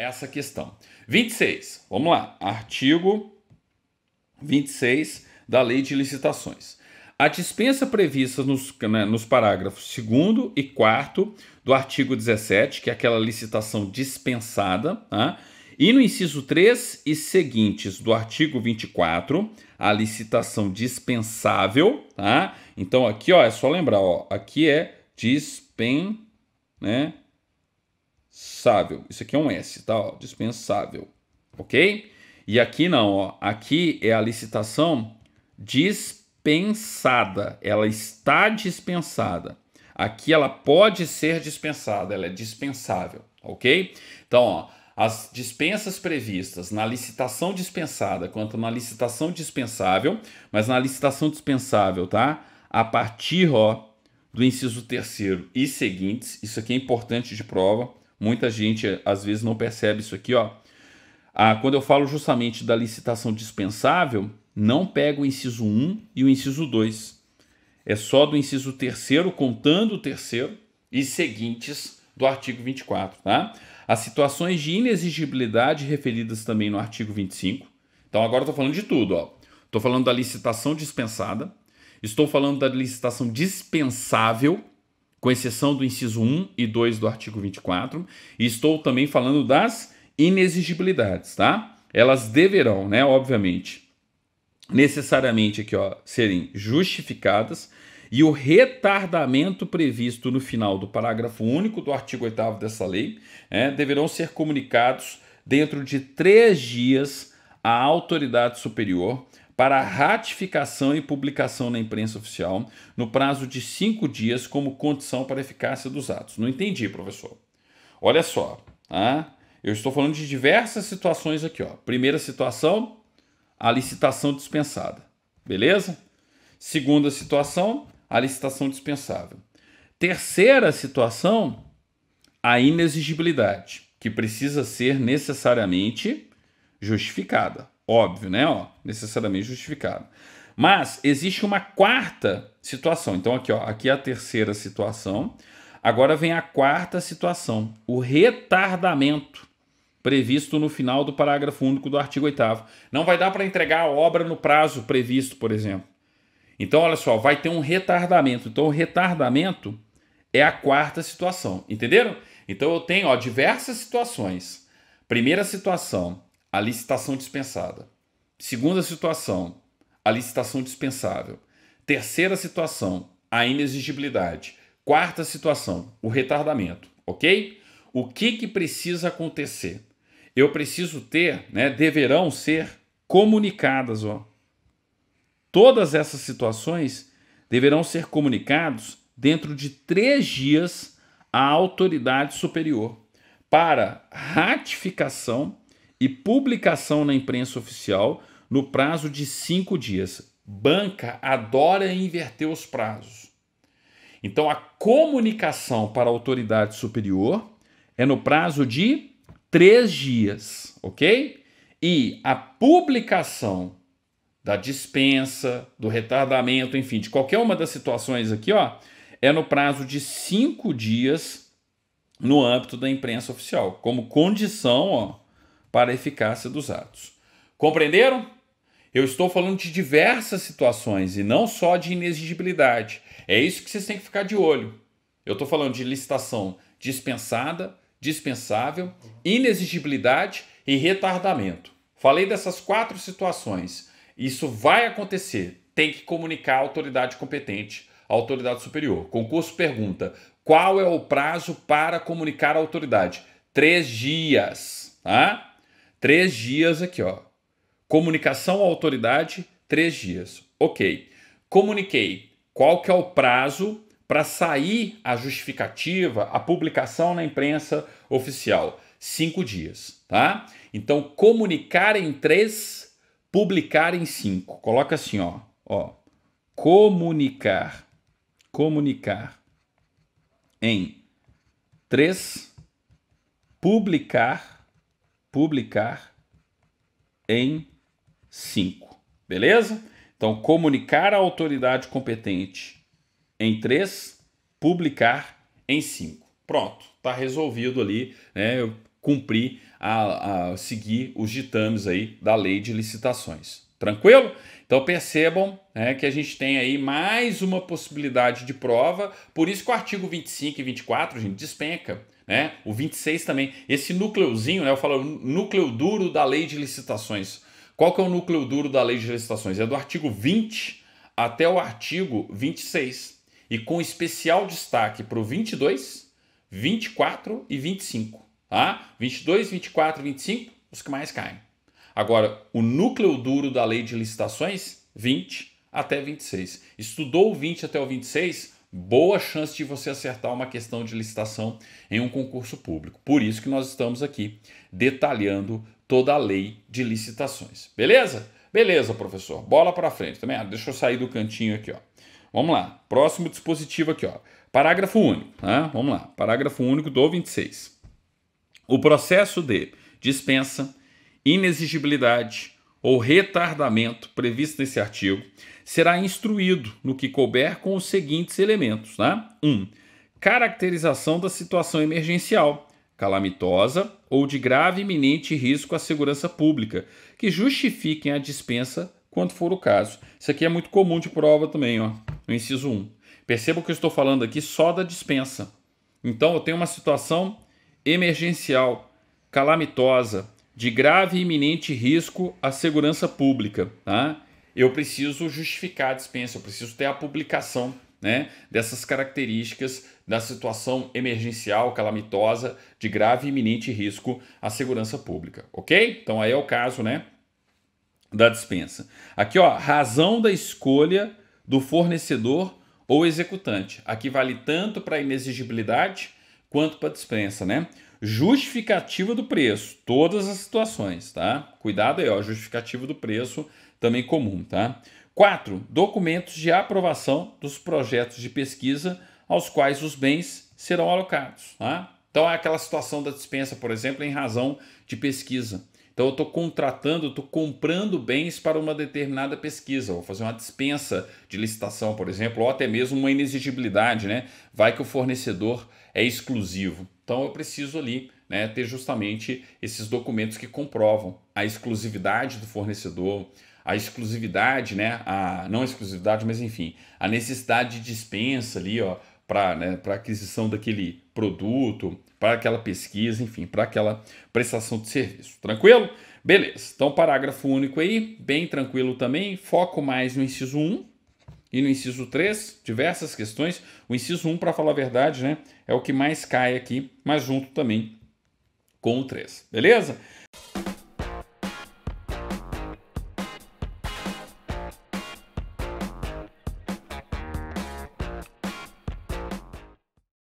essa questão. 26, vamos lá, artigo 26 da Lei de Licitações. A dispensa prevista nos, né, nos parágrafos 2 e 4 do artigo 17, que é aquela licitação dispensada, né, e no inciso 3 e seguintes do artigo 24, a licitação dispensável, tá? Então aqui, ó, é só lembrar, ó, aqui é dispen, né, dispensável. Isso aqui é um S, tá? Ó, dispensável, ok? E aqui não, ó. Aqui é a licitação dispensada. Ela está dispensada. Aqui ela pode ser dispensada, ela é dispensável, ok? Então, ó, as dispensas previstas na licitação dispensada quanto na licitação dispensável, mas na licitação dispensável, tá? A partir, ó, do inciso terceiro e seguintes, isso aqui é importante de prova, Muita gente às vezes não percebe isso aqui, ó. Ah, quando eu falo justamente da licitação dispensável, não pega o inciso 1 e o inciso 2. É só do inciso 3 contando o terceiro e seguintes do artigo 24, tá? As situações de inexigibilidade referidas também no artigo 25. Então agora eu tô falando de tudo, ó. Tô falando da licitação dispensada, estou falando da licitação dispensável com exceção do inciso 1 e 2 do artigo 24. E estou também falando das inexigibilidades, tá? Elas deverão, né, obviamente, necessariamente aqui, ó, serem justificadas e o retardamento previsto no final do parágrafo único do artigo 8 dessa lei né, deverão ser comunicados dentro de três dias à autoridade superior para ratificação e publicação na imprensa oficial no prazo de cinco dias como condição para a eficácia dos atos. Não entendi, professor. Olha só, tá? eu estou falando de diversas situações aqui. Ó. Primeira situação, a licitação dispensada, beleza? Segunda situação, a licitação dispensável. Terceira situação, a inexigibilidade, que precisa ser necessariamente justificada. Óbvio, né? Ó, necessariamente justificado. Mas existe uma quarta situação. Então, aqui, ó, aqui é a terceira situação. Agora vem a quarta situação: o retardamento previsto no final do parágrafo único do artigo 8. Não vai dar para entregar a obra no prazo previsto, por exemplo. Então, olha só, vai ter um retardamento. Então, o retardamento é a quarta situação, entenderam? Então, eu tenho ó, diversas situações. Primeira situação, a licitação dispensada. Segunda situação, a licitação dispensável. Terceira situação, a inexigibilidade. Quarta situação, o retardamento, ok? O que, que precisa acontecer? Eu preciso ter, né, deverão ser comunicadas, ó. Todas essas situações deverão ser comunicados dentro de três dias à autoridade superior para ratificação e publicação na imprensa oficial no prazo de cinco dias. Banca adora inverter os prazos. Então, a comunicação para a autoridade superior é no prazo de três dias, ok? E a publicação da dispensa, do retardamento, enfim, de qualquer uma das situações aqui, ó, é no prazo de cinco dias no âmbito da imprensa oficial, como condição, ó, para a eficácia dos atos. Compreenderam? Eu estou falando de diversas situações e não só de inexigibilidade. É isso que vocês têm que ficar de olho. Eu estou falando de licitação dispensada, dispensável, inexigibilidade e retardamento. Falei dessas quatro situações. Isso vai acontecer. Tem que comunicar à autoridade competente, à autoridade superior. Concurso pergunta: qual é o prazo para comunicar à autoridade? Três dias, tá? Três dias aqui, ó. Comunicação à autoridade, três dias. Ok. Comuniquei qual que é o prazo para sair a justificativa, a publicação na imprensa oficial. Cinco dias, tá? Então, comunicar em três, publicar em cinco. Coloca assim, ó. ó comunicar. Comunicar em três, publicar publicar em 5. Beleza? Então, comunicar à autoridade competente em 3, publicar em 5. Pronto, está resolvido ali, né? Eu cumpri a, a seguir os ditames aí da lei de licitações. Tranquilo? Então percebam né, que a gente tem aí mais uma possibilidade de prova, por isso que o artigo 25 e 24, gente, despenca né? O 26 também. Esse núcleozinho, né? Eu falo núcleo duro da lei de licitações. Qual que é o núcleo duro da lei de licitações? É do artigo 20 até o artigo 26. E com especial destaque para o 22, 24 e 25. Tá? 22, 24 e 25, os que mais caem. Agora, o núcleo duro da lei de licitações, 20 até 26. Estudou o 20 até o 26, boa chance de você acertar uma questão de licitação em um concurso público. Por isso que nós estamos aqui detalhando toda a lei de licitações. Beleza? Beleza, professor. Bola para frente também. Ah, deixa eu sair do cantinho aqui, ó. Vamos lá. Próximo dispositivo aqui, ó. Parágrafo único, né? Vamos lá. Parágrafo único do 26. O processo de dispensa, inexigibilidade, ou retardamento previsto nesse artigo será instruído no que couber com os seguintes elementos: 1. Né? Um, caracterização da situação emergencial, calamitosa ou de grave e iminente risco à segurança pública, que justifiquem a dispensa quando for o caso. Isso aqui é muito comum de prova também, ó, no inciso 1. Perceba que eu estou falando aqui só da dispensa. Então, eu tenho uma situação emergencial, calamitosa, de grave e iminente risco à segurança pública, tá? eu preciso justificar a dispensa, eu preciso ter a publicação né, dessas características da situação emergencial, calamitosa, de grave e iminente risco à segurança pública, ok? Então aí é o caso, né, da dispensa. Aqui, ó, razão da escolha do fornecedor ou executante. Aqui vale tanto para a inexigibilidade quanto para a dispensa, né? Justificativa do preço, todas as situações, tá? Cuidado aí, ó, justificativa do preço também comum, tá? 4. Documentos de aprovação dos projetos de pesquisa aos quais os bens serão alocados, tá? Então, é aquela situação da dispensa, por exemplo, em razão de pesquisa. Então eu estou contratando, estou comprando bens para uma determinada pesquisa. Vou fazer uma dispensa de licitação, por exemplo, ou até mesmo uma inexigibilidade, né? Vai que o fornecedor é exclusivo. Então eu preciso ali né, ter justamente esses documentos que comprovam a exclusividade do fornecedor, a exclusividade, né? A não exclusividade, mas enfim, a necessidade de dispensa ali, ó, para né, pra aquisição daquele produto, para aquela pesquisa, enfim, para aquela prestação de serviço. Tranquilo? Beleza. Então, parágrafo único aí, bem tranquilo também. Foco mais no inciso 1 e no inciso 3, diversas questões. O inciso 1, para falar a verdade, né, é o que mais cai aqui, mas junto também com o 3. Beleza?